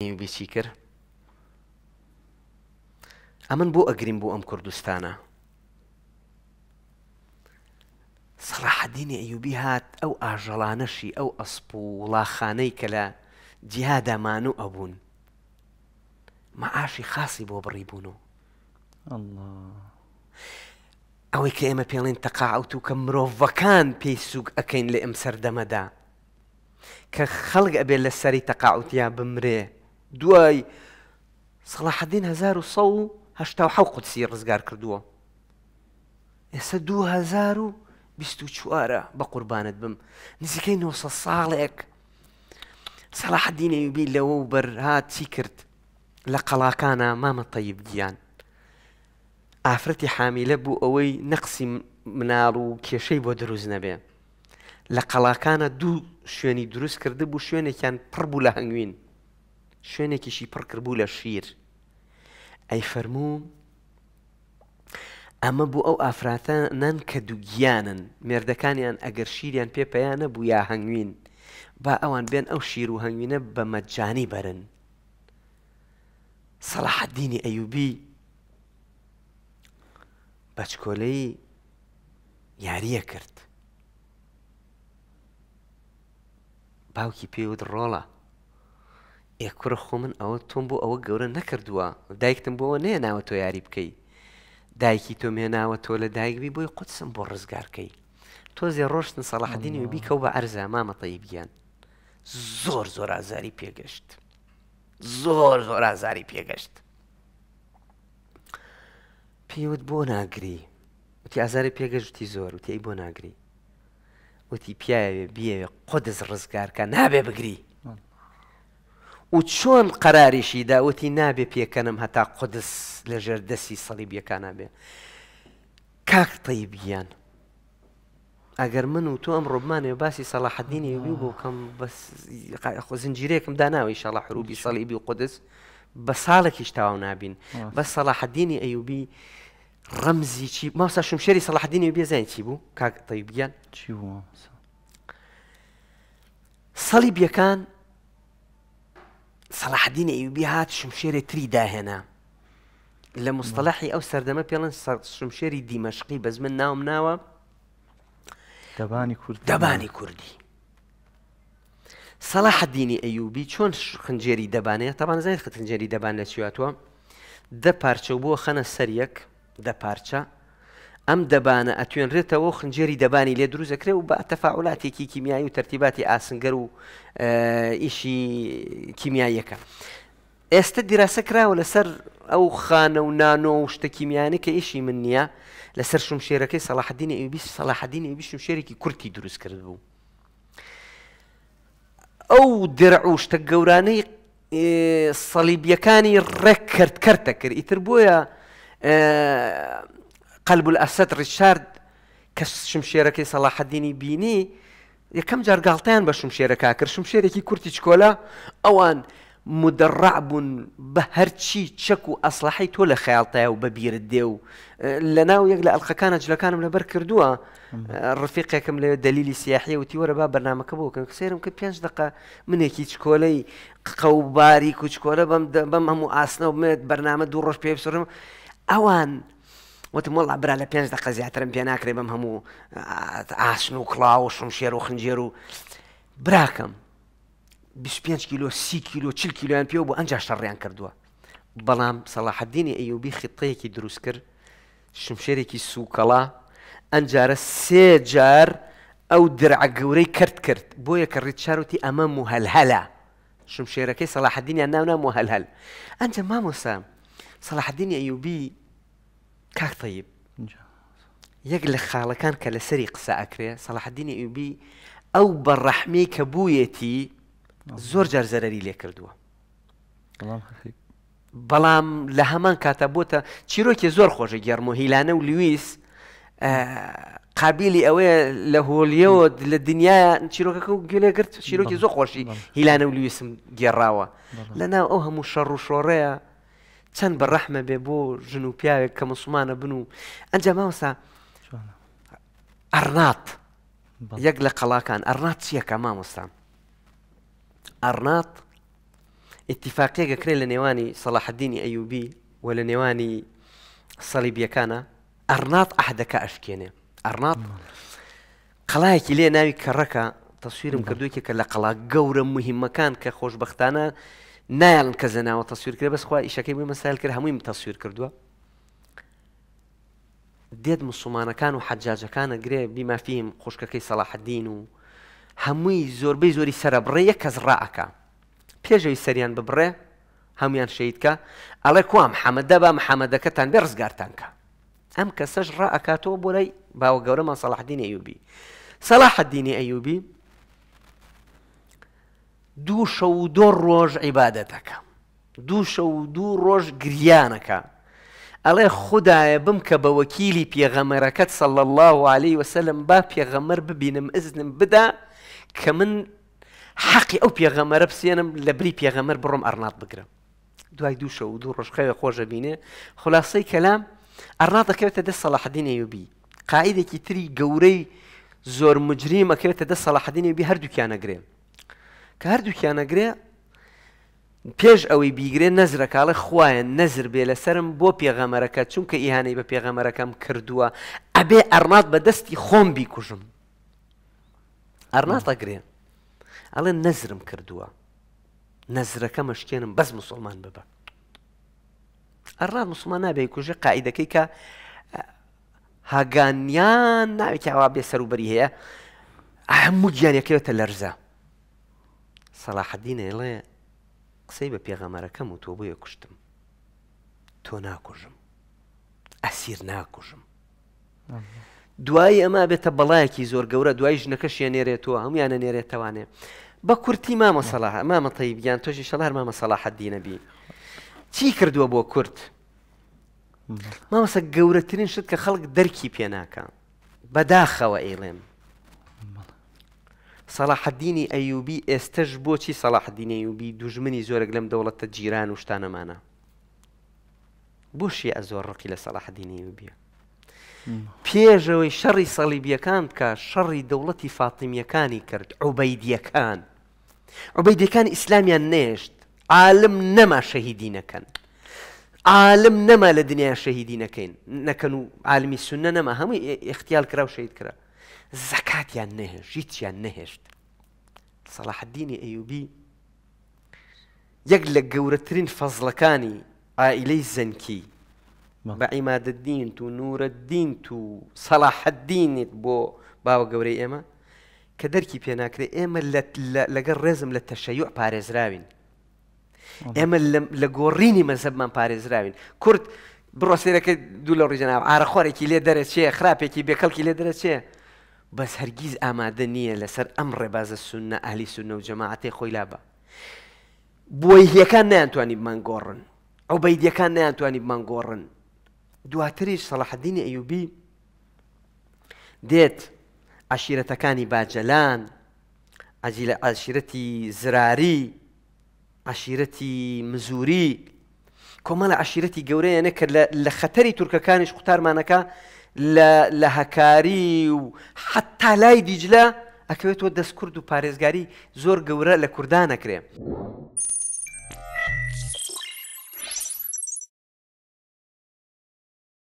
ویسی کرد ئەمن بۆ ئەگرین بۆ ئەم کوردستانە سەلاحدینی ئەیوبی هات ئەو ئاژەڵانەشی ئەو ئەسپ و وڵاخانەی کە لە جیهادامان و ئەبوون مەعاشی خاصی بۆ بڕی بوون و ئەوەی کە ئێمە پێڵێن تەقاوت و کە مرۆڤەکان پێی سوگ ئەەکەین لە ئەم سەردەمەدا کە خەڵک ئەبێت لە سەری تەقاوتیا بمرێ دوای سەلاحدین 1970 قوتسی ڕزگار کردووە ئێستا 2024وارە بە قوربانت بم نزیکەی 900 ساڵێک سەلاحدینەوی بی لەوە و بەرهات چی کرد لە قەڵاکانە مامە تەیب گیان ئافرەتی حامیلە بوو ئەوەی نەقسی مناڵ و کێشەی بۆ دروست نەبێ لە قەڵاکانە دوو شوێنی دروست کرده بوو شوێنێکیان پڕ بوو لە هەنگوین شوێنێکیشی پڕکردبوو لە شیر ئەی فەرموو ئەمە بوو ئەو ئافراتانەن کە دووگیانن مێردەکانیان ئەگەر شیریان پێپەیانە بوو یا هەنگوین با ئەوان بێن ئەو شیر و هەنگوینە بە مەجانی بەرن سەلاحدینی ئەیوبی بەچکۆلەی یاریە کرد باوکی پێوت ڕۆڵە ئێ کوڕە خۆ من ئەوە تۆم بۆ ئەوە گەورە نەکردووە دایکتم بۆەوە نەیە ناوە تۆ یاری بکەی دایکی تۆ مێناوە تۆ لە دایکبی بۆی قوتسم بۆ ڕزگارکەی تۆزێ ڕۆشتن سەلاحدینی و بیکەو بە ئەرزە مامەتەی بیان زۆر زۆر ئازاری پێگەشت زۆر زۆر ئازاری پێگەشت پێوت بۆ ناگری وتی ئازاری پێگەشتی زۆر وتی بۆ ناگری وتی پیاوێ بیاوێ قۆدز ڕزگارکە نابێ بگری و چۆن قەراریشی داوەتی نابێ پێکەنم هەتا قدس لە ژێر دەستی سەلیبیەکانە بێ کاکتەی بیان ئەگەر من و تۆ ئەم ڕۆبمانێ باسی سەلاحدینی وی بۆ کەم زنجیرێکم داناوی شەڵە حروبی سەلیبی و قدس بە ساڵێکیش تاوا نابین بە سەلاحدینی ئەیوبی ڕەمزی چی ماسا شمشێری سەلاحدینی بێزانین چی بوو کاکتەی بیان چی بوو سەلیبیەکان سەلاحدین ئەیوبی هات شمشێری تری داهێنا لە مستەلاحی ئەو سەردەمە پێڵن شمشێری دیمەشقی بەز من ناوم ناوە دەبانی کوردی سەلاح دینی ئەیوبی چۆن خنجێری دەبانێت تاوان زانیت خنجێری دەبان لە چیاتوە دە پارچە بووە خەنە سەر یەک دە پارچە ام اتوین ئەم و خنجری دبانی لی دروز دروزەکرێ و با بە کی کیمیایی و تەرتیباتی ئاسنگەر و ایشی آه، کیمیایی ئیشی است ئێستا دیراسە کراوە لەسەر او خانە و نانو و شتە کیمیانی کە ئیشی من نییە لەسەر شوم شێرەکەی سەلاحدینی ئەوبی سەلاحدینی ئەوبی شوم شرکی کورتی دروز کرد بوو. ئەو درع و شتە گەورانەی سەلیبیەکانی ڕێک کرد کەرتە کرد قەلب ئەسد ڕیشارد کە شمشێرەکەی سەلاحەدینی بینی یەکەم جارگاڵتیان بە شمشێرەکە کرد شمشێرێکی کورتی چکۆلە ئەوان مدەڕع بوون بە هەرچی چەک و ئەسلحی تۆ لە خەیاڵتایا و بەبیرت دێ و لە ناو یەک لە ئەلخەکانە جلەکانم لەبەر کردووە ڕفیقێکم لێ دلیلی سیاحی وتی وەرە با بەرنمەکە بۆکەن سێرم کە پێنج دقه منێکی چکۆلەی قەوباری کوچکۆلە بەم بەم هەموو ئاسنە بێت بەرنامە دوو ڕۆژ پێ بسرم ئەوان وتم والله برا لە پێنج دقە زیاترم پێ ناکرێ بەم عاشنو ئاسن و کڵاو براكم بش و كيلو سي كيلو 25 كيلو سی کیلو چل شريان پێوە بۆ ئەنج شەڕیان کردووە بەڵام سەلاحدینی ئەیوبی خیتەیەکی دروست کرد شمشێرێکی سوکەڵا ئەنجارە سێ جار او درع گەورەی کرد کرد بۆیە کە ڕیچاروتی ئەمە موهلهلا شمشێرەکەی انا مهلهل و ما موسى صلاح الدين ايوبي کاکتەیب یەک لە خاڵەکان کە لە سەری قسە ئەکرێ سەلاحدینی ئیبی ئەو بەڕەحمی کە بوویەتی زۆر جار زەرری لێ کردووە بەڵام لە هەمان کاتە بۆتە چیرۆکی زۆر خۆشە گەرمۆ هیلانە و لویس قابلی ئەوەیە لە هۆلیەوە لە دنیا چیرۆکەکە و گوێلێگرت چیرۆکی زۆر خۆشی هیلانە و لویسم گێڕاوە لەناو ئەو هەموو شەڕ و شۆڕەیە چەند بە ڕەحمە بێ بۆ ژن و پیاوێک کە مسلمانە بن و ئەنج ماوەسا ئەرنات یەک لە قەڵاکان ئەرنات چیەکە مامۆستان ئەرنات ئاتفاقیەکەکرێ لە نێوانی سەلاحدینی ئەیوبی و لە نێوانی سەلیبیەکانە ئەرنات ئەحدەکە ئەشکێنێ ئەرنات قەڵایەکی لێ ناوی کەڕەکە تەسویرم کردوێکێکە لە قەڵا گەورە مهمەکان کە خۆشببختانە نایان کەزە ناوە تەسویر کرد بەسخوا ئیشەکەی بووی مەسایل کرد هەمووی تەسویر کردووە دێت مسلمانەکان و حەجاجەکانە گرێ بیمافیم خوشکەکەی سەلاحدین و هەمووی زۆربەی زۆری سرە بڕێ یەک کەس ڕائەکە پێشەوەی سەریان ببڕێ هەمویان شەیدکە ئەڵێ کوام حەمەدە بە محەمەدەکەتان بێ ڕزگارتانکە ئەم کەسەش ڕائکاتەوە بۆ لای باوە گەورەمان سەلاحدینی صلاح سەلاحدینی ئەیوبی دوو شە و دۆ ڕۆژ عیباەتەکە دوو شە و دوو ڕۆژ گریانەکە ئەڵێ خدایە بم کە بە وەکیلی پێغەمەرەکەت سەڵ الله عليه وسلم با پێغەمەر ببینم ئزنم بدا کە من حەقی ئەو پێغەمەرە بسێنم لە بری پێغەمەر بڕۆم ئەرنات بگرم دوای دوو شە و دوو ڕۆژخەوە خۆشە بینێ خلاصەی کەلام ئەرنات دەکەوێتە دە سەلاحدینەیوبی قاعدێکی تری گەورەی زۆر مجریم ئەکەوێتە دە سەلاحدینەیوبی هەردووکیانەگرێن کە هەردووکیانەگرێ پێش ئەوەی بیگرێ نەزرە کاڵە خوایان نەزر بێ لەسرم بۆ پێغەمەرەکە چونکە ئیهانەی بە پێغەمەرەکەم کردووە ئەبێ ئەرنات بە دەستی خۆم بیکوژم ئەرناتەگرێ ئەڵێ نەزرم کردووە نەزرەکە مەشکێنم بەس مسلمان ببە ئەرنات مسلمان نابێ کوژێ قاعیدەکەی کە هاگانیان ناوێکی ئەوا بێ سەروبەری هەیە هەموو گیانەکەوێتە لەرزە سەلاحدینێڵێ قسەی بە پێغەمەرەکەم و تۆ بۆیە کوشتم تۆ ناکوژم ئەسیر ناکوژم دوایی ئەمە بێتە بەڵایەکی زۆر گەورە دوای ژنەکە شێنێرێتەوە هەمویانە نێرێتوانێ بە کورتی مامە سەلاح مامە تەیبیان تۆژی شەلار مامە سەلاحدینەبی چی کردووە بۆ کورت مامەسە گەورەترین شت کە خەڵک دەرکی پێناکە بەداخەوە ئێڵێم سەلاحدینی ئەیوبی ئێستش بۆچی سەلاحدینە یوبی دوژمنی زۆرێک لەم دەوڵەتە جیران و شتانەمانە بۆشی ئە زۆر ڕقی لە سەلاحدینە یوبیە پێشەوەی شەڕی سەلیبیەکان بکە شەڕی دەوڵەتی فاتمیەکانی کرد عوبەیدیەکان عوبەیدەکان ئیسلامیان نێشت عالم نەما شەهیدینەکەن عالم نەما لە دنیا شەهیدینەکەین نەکەن و عالمی سونە نەما هەمووی اختیال کرا و شەید کرا زەکاتیان نەهێش هیچیان نەهێشت سەلاحدینی ئەیوبی یەک لە گەورەترین فەزلەکانی ئائیلەی زەنکی بە عیمادەدین و نورە دین و سەلاحەدینیت بۆ باوە گەورەی ئێمە کە دەرکی پێناکرێت ئێمە لەگەر ڕێزم لە تەشەیوع پارێزراوین ئێمە لە گۆڕینی مەزەبمان پارێزراوین کورت بڕۆسیرەکە دوو لە ڕیژەناو ئارەخۆرێکی لێ دەرەچێ خراپێکی بێکەڵکی لێ دەرەچێ بس هرگیز آماده نیه لسر امر باز سنه اهل سنه و جماعت جەماعەتی خۆی لابە بۆی هیەکان نیانتوانی بمانگۆڕن ئەو بەیدیەکان نیانتوانی بمانگۆڕن دواتریش سەلاحدینی ئەیوبی دێت عشیرەتەکانی باجەلان ئەجی لە عشیرتی زراری عشیرتی مزوری کۆمە لە عشیرەتی گەورەیە نەکرد لە خەتەری تورکەکانیش قوتارمانەکە لە هەکاری و حتا لای دیجلە ئەکەوێتەوە دەستکرد و پارێزگاری زۆر گەورە لە کوردانەکرێ.